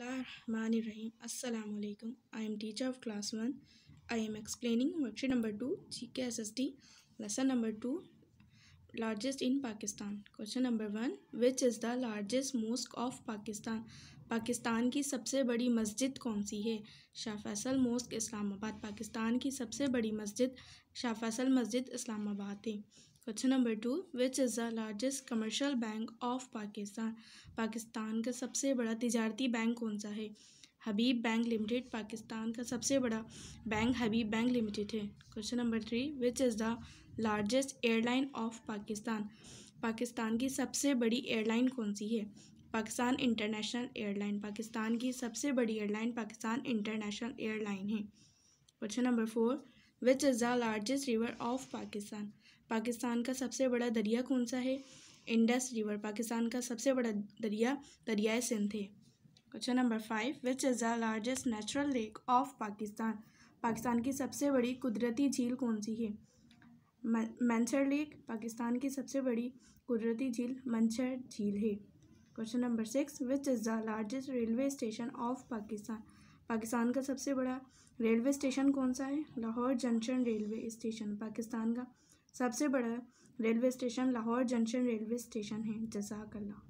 बिस्मिल्लाहमानिर्रहीम अस्सलामुअलैकुम I am teacher of class one I am explaining worksheet number two G K S S T lesson number two largest in Pakistan question number one which is the largest mosque of Pakistan Pakistan की सबसे बड़ी मस्जिद कौन सी है Shah Faisal mosque Islamabad Pakistan की सबसे बड़ी मस्जिद शाह फैसल मस्जिद इस्लामाबाद है question number two which is the largest commercial bank of Pakistan Pakistan का सबसे बड़ा तजारती बैंक कौन सा है हबीब बैंक लिमिटेड पाकिस्तान का सबसे बड़ा बैंक हबीब बैंक लिमिटेड है question number three which is the largest airline of Pakistan Pakistan की सबसे बड़ी एयरलाइन कौन सी है पाकिस्तान इंटरनेशनल एयरलाइन पाकिस्तान की सबसे बड़ी एयरलाइन पाकिस्तान इंटरनेशनल एयरलाइन है question number four which is the largest river of Pakistan Pakistan का सबसे बड़ा दरिया कौन सा है इंडस रिवर पाकिस्तान का सबसे बड़ा दरिया दरियाए सिंध है question number five which is the largest natural lake of Pakistan Pakistan की सबसे बड़ी कुदरती झील कौन सी है मंचर लेक पाकिस्तान की सबसे बड़ी कुदरती झील मंचर झील है question number six which is the largest railway station of Pakistan Pakistan का सबसे बड़ा रेलवे स्टेशन कौन सा है Lahore junction railway station Pakistan का सबसे बड़ा railway station Lahore junction railway station है जजाकल्ला